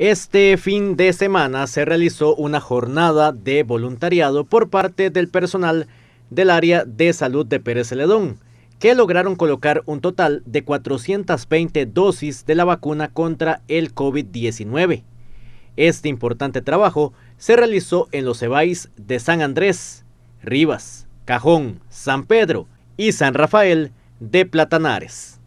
Este fin de semana se realizó una jornada de voluntariado por parte del personal del área de salud de Pérez Celedón, que lograron colocar un total de 420 dosis de la vacuna contra el COVID-19. Este importante trabajo se realizó en los Cebáis de San Andrés, Rivas, Cajón, San Pedro y San Rafael de Platanares.